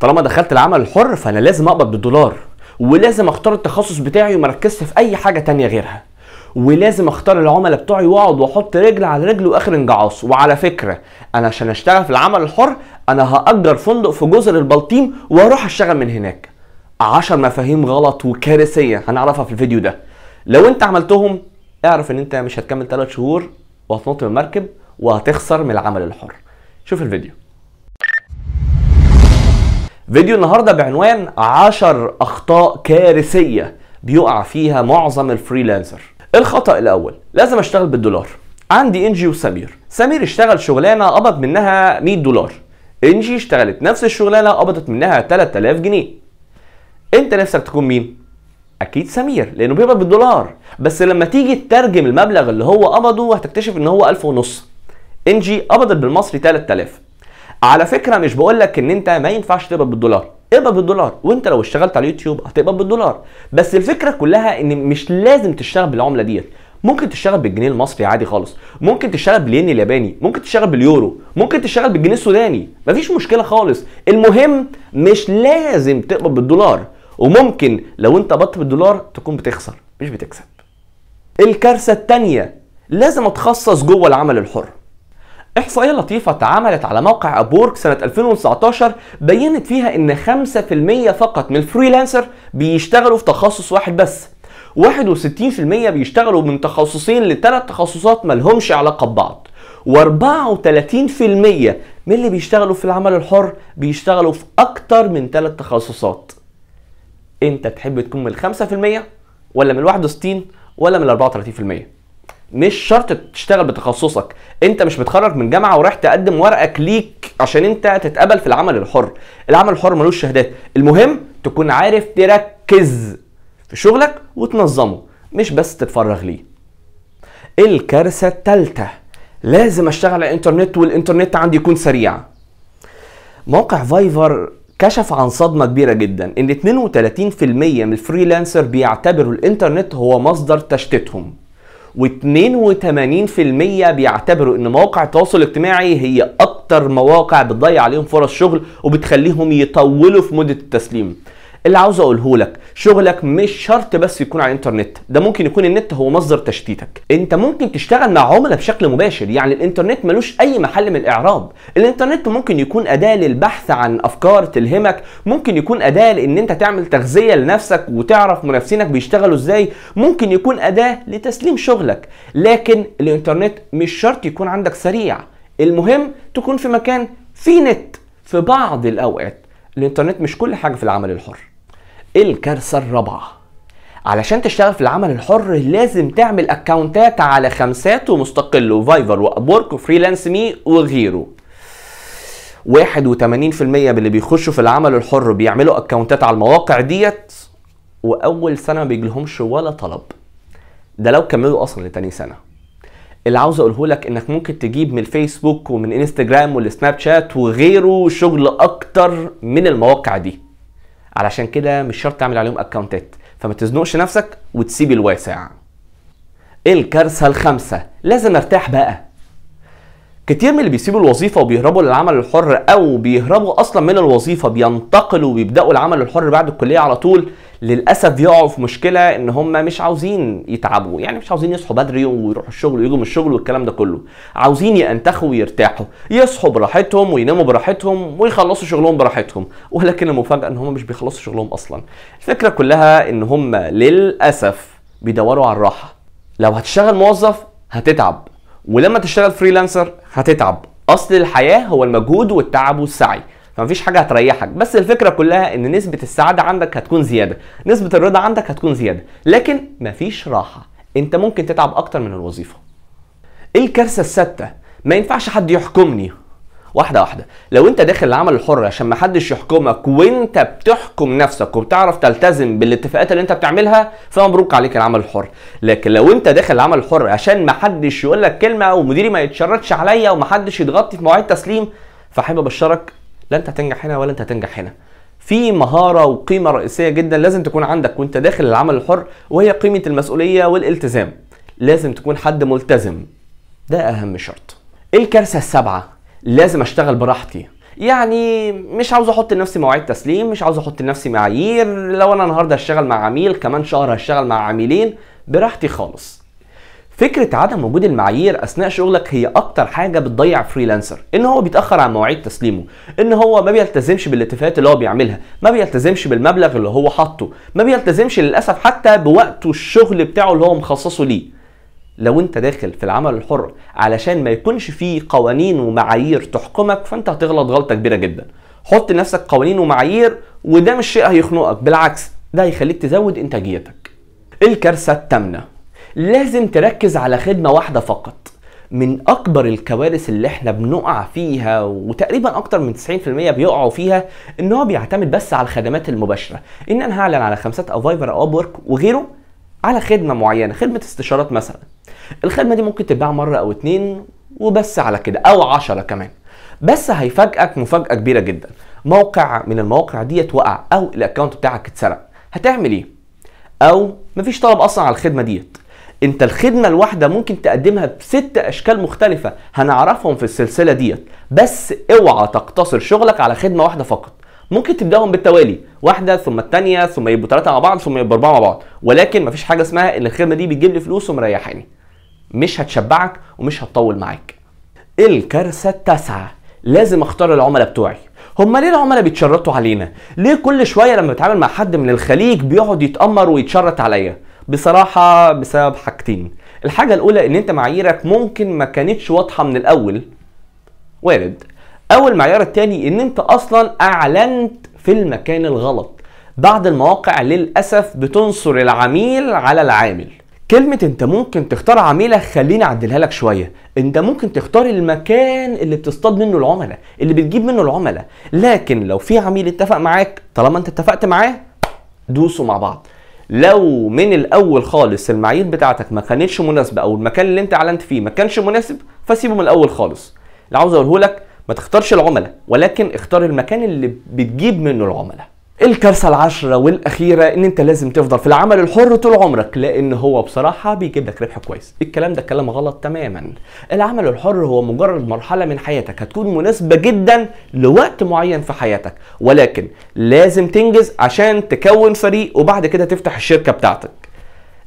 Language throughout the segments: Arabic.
طالما دخلت العمل الحر فانا لازم اقبض بالدولار ولازم اختار التخصص بتاعي وما اركزش في اي حاجه تانية غيرها ولازم اختار العملاء بتوعي واقعد واحط رجل على رجل واخر انجعاص وعلى فكره انا عشان اشتغل في العمل الحر انا هاجر فندق في جزر البلطيم واروح اشتغل من هناك عشر مفاهيم غلط وكارثيه هنعرفها في الفيديو ده لو انت عملتهم اعرف ان انت مش هتكمل 3 شهور وهتنط من المركب وهتخسر من العمل الحر شوف الفيديو فيديو النهاردة بعنوان 10 أخطاء كارثية بيقع فيها معظم الفريلانسر إيه الخطأ الأول لازم أشتغل بالدولار عندي إنجي وسمير سمير اشتغل شغلانة قبض منها 100 دولار إنجي اشتغلت نفس الشغلانة قبضت منها 3000 جنيه أنت نفسك تكون مين؟ اكيد سمير لانه بيقبض بالدولار بس لما تيجي تترجم المبلغ اللي هو قبضه هتكتشف ان هو 1000 ونص انجي قبضت بالمصري 3000 على فكره مش بقول لك ان انت ما ينفعش تقبض بالدولار اقبض بالدولار وانت لو اشتغلت على اليوتيوب هتقبض بالدولار بس الفكره كلها ان مش لازم تشتغل بالعمله ديت ممكن تشتغل بالجنيه المصري عادي خالص ممكن تشتغل بالين الياباني ممكن تشتغل باليورو ممكن تشتغل بالجنيه السوداني مفيش مشكله خالص المهم مش لازم تقبض بالدولار وممكن لو انت قبضت بالدولار تكون بتخسر مش بتكسب الكارثه الثانيه لازم اتخصص جوه العمل الحر إحصائية لطيفة اتعملت على موقع أبورك سنة 2019 بينت فيها إن 5% فقط من الفريلانسر بيشتغلوا في تخصص واحد بس 61% بيشتغلوا من تخصصين لثلاث تخصصات ملهمش علاقة ببعض و34% من اللي بيشتغلوا في العمل الحر بيشتغلوا في أكتر من ثلاث تخصصات أنت تحب تكون من 5% ولا من 61 ولا من 34% مش شرط تشتغل بتخصصك انت مش متخرج من جامعه ورايح تقدم ورقك ليك عشان انت تتقبل في العمل الحر العمل الحر ملوش شهادات المهم تكون عارف تركز في شغلك وتنظمه مش بس تتفرغ ليه الكارثه الثالثه لازم اشتغل على الانترنت والانترنت عندي يكون سريع موقع فايفر كشف عن صدمة كبيرة جدا ان 32% من الفريلانسر بيعتبروا الانترنت هو مصدر تشتتهم و82% بيعتبروا ان مواقع التواصل الاجتماعي هي اكتر مواقع بتضيع عليهم فرص شغل وبتخليهم يطولوا في مده التسليم اللي عاوز اقوله لك شغلك مش شرط بس يكون على الانترنت ده ممكن يكون النت هو مصدر تشتيتك انت ممكن تشتغل مع عملاء بشكل مباشر يعني الانترنت ملوش اي محل من الاعراب الانترنت ممكن يكون اداه للبحث عن افكار تلهمك ممكن يكون اداه لان انت تعمل تغذيه لنفسك وتعرف منافسينك بيشتغلوا ازاي ممكن يكون اداه لتسليم شغلك لكن الانترنت مش شرط يكون عندك سريع المهم تكون في مكان فيه نت في بعض الاوقات الانترنت مش كل حاجه في العمل الحر الكارثة الرابعة علشان تشتغل في العمل الحر لازم تعمل اكونتات على خمسات ومستقل وفايفر وابورك وفريلانس مي وغيره 81% من اللي بيخشوا في العمل الحر بيعملوا اكونتات على المواقع ديت واول سنه ما بيجيلهمش ولا طلب ده لو كملوا اصلا لتاني سنه اللي عاوز اقوله لك انك ممكن تجيب من الفيسبوك ومن انستجرام والسناب شات وغيره شغل اكتر من المواقع دي علشان كده مش شرط تعمل عليهم اكونتات فما تزنقش نفسك وتسيب الواسع الكارثه الخامسه لازم ارتاح بقى كتير من اللي بيسيبوا الوظيفه وبيهربوا للعمل الحر او بيهربوا اصلا من الوظيفه بينتقلوا وبيبداوا العمل الحر بعد الكليه على طول للاسف يقعوا في مشكله ان هم مش عاوزين يتعبوا يعني مش عاوزين يصحوا بدري ويروحوا الشغل ويجوا من الشغل والكلام ده كله عاوزين ينتخوا ويرتاحوا يصحوا براحتهم ويناموا براحتهم ويخلصوا شغلهم براحتهم ولكن المفاجاه ان هم مش بيخلصوا شغلهم اصلا الفكره كلها ان هم للاسف بيدوروا على الراحه لو هتشتغل موظف هتتعب ولما تشتغل فريلانسر هتتعب اصل الحياه هو المجهود والتعب والسعي فمفيش حاجه هتريحك بس الفكره كلها ان نسبه السعاده عندك هتكون زياده نسبه الرضا عندك هتكون زياده لكن مفيش راحه انت ممكن تتعب اكتر من الوظيفه الكارثه السادسه ما ينفعش حد يحكمني واحده واحده لو انت داخل العمل الحر عشان ما حدش يحكمك وانت بتحكم نفسك وبتعرف تلتزم بالاتفاقات اللي انت بتعملها فمبروك عليك العمل الحر لكن لو انت داخل العمل الحر عشان ما حدش يقول لك كلمه ومديري ما يتشردش عليا وما حدش يتغطي في مواعيد تسليم فحب ابشرك لا انت هتنجح هنا ولا انت هتنجح هنا في مهارة وقيمة رئيسية جدا لازم تكون عندك وانت داخل العمل الحر وهي قيمة المسؤولية والالتزام لازم تكون حد ملتزم ده أهم شرط الكارثة السابعة لازم اشتغل براحتي يعني مش عاوز احط لنفسي مواعيد تسليم مش عاوز احط لنفسي معايير لو انا النهارده هشتغل مع عميل كمان شهر هشتغل مع عميلين براحتي خالص فكرة عدم وجود المعايير أثناء شغلك هي أكتر حاجة بتضيع فريلانسر، إن هو بيتأخر عن مواعيد تسليمه، إن هو ما بيلتزمش بالاتفاقات اللي هو بيعملها، ما بيلتزمش بالمبلغ اللي هو حاطه، ما بيلتزمش للأسف حتى بوقته الشغل بتاعه اللي هو مخصصه ليه. لو انت داخل في العمل الحر علشان ما يكونش فيه قوانين ومعايير تحكمك فانت هتغلط غلطه كبيره جدا حط لنفسك قوانين ومعايير وده مش شيء هيخنقك بالعكس ده هيخليك تزود انتاجيتك الكارثه الثامنه لازم تركز على خدمه واحده فقط من اكبر الكوارث اللي احنا بنقع فيها وتقريبا اكتر من 90% بيقعوا فيها ان هو بيعتمد بس على الخدمات المباشره ان انا هعلن على خمسات او فايبر او اب وغيره على خدمه معينه خدمه استشارات مثلا الخدمه دي ممكن تتباع مره او اتنين وبس على كده او عشرة كمان بس هيفاجئك مفاجاه كبيره جدا موقع من المواقع ديت وقع او الاكونت بتاعك اتسرق هتعمل ايه او مفيش طلب اصلا على الخدمه ديت انت الخدمه الواحده ممكن تقدمها بست اشكال مختلفه هنعرفهم في السلسله ديت بس اوعى تقتصر شغلك على خدمه واحده فقط ممكن تبداهم بالتوالي واحده ثم الثانيه ثم يبقوا ثلاثه مع بعض ثم يبقوا اربعه مع بعض ولكن مفيش حاجه اسمها ان الخدمه دي بتجيب لي فلوس ومريحاني مش هتشبعك ومش هتطول معاك الكارثه التاسعه لازم اختار العملاء بتوعي هما ليه العملاء بيتشرطوا علينا ليه كل شويه لما بتعامل مع حد من الخليج بيقعد يتامر ويتشرط عليا بصراحه بسبب حاجتين الحاجه الاولى ان انت معاييرك ممكن ما كانتش واضحه من الاول وارد او المعيار الثاني ان انت اصلا اعلنت في المكان الغلط بعض المواقع للاسف بتنصر العميل على العامل كلمة انت ممكن تختار عميلة خليني اعدلها لك شوية انت ممكن تختار المكان اللي بتصطاد منه العملاء اللي بتجيب منه العملاء لكن لو في عميل اتفق معاك طالما انت اتفقت معاه دوسوا مع بعض لو من الاول خالص المعايير بتاعتك ما كانتش مناسبه او المكان اللي انت اعلنت فيه ما كانش مناسب فسيبه من الاول خالص اللي عاوز اقوله لك ما تختارش العملاء ولكن اختار المكان اللي بتجيب منه العملاء الكارثه العشره والاخيره ان انت لازم تفضل في العمل الحر طول عمرك لان هو بصراحه بيجيب لك ربح كويس الكلام ده كلام غلط تماما العمل الحر هو مجرد مرحله من حياتك هتكون مناسبه جدا لوقت معين في حياتك ولكن لازم تنجز عشان تكون فريق وبعد كده تفتح الشركه بتاعتك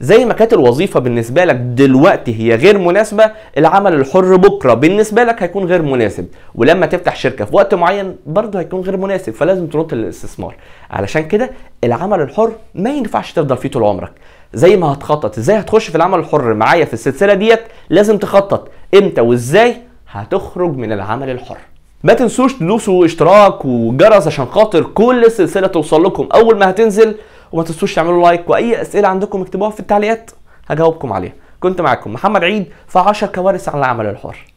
زي ما كانت الوظيفه بالنسبه لك دلوقتي هي غير مناسبه العمل الحر بكره بالنسبه لك هيكون غير مناسب ولما تفتح شركه في وقت معين برضه هيكون غير مناسب فلازم تنط للاستثمار علشان كده العمل الحر ما ينفعش تفضل فيه طول عمرك زي ما هتخطط ازاي هتخش في العمل الحر معايا في السلسله ديت لازم تخطط امتى وازاي هتخرج من العمل الحر ما تنسوش تدوسوا اشتراك وجرس عشان خاطر كل سلسله توصل لكم اول ما هتنزل وما تنسوش تعملوا لايك واي اسئله عندكم اكتبوها في التعليقات هجاوبكم عليها كنت معاكم محمد عيد في 10 كوارث على العمل الحر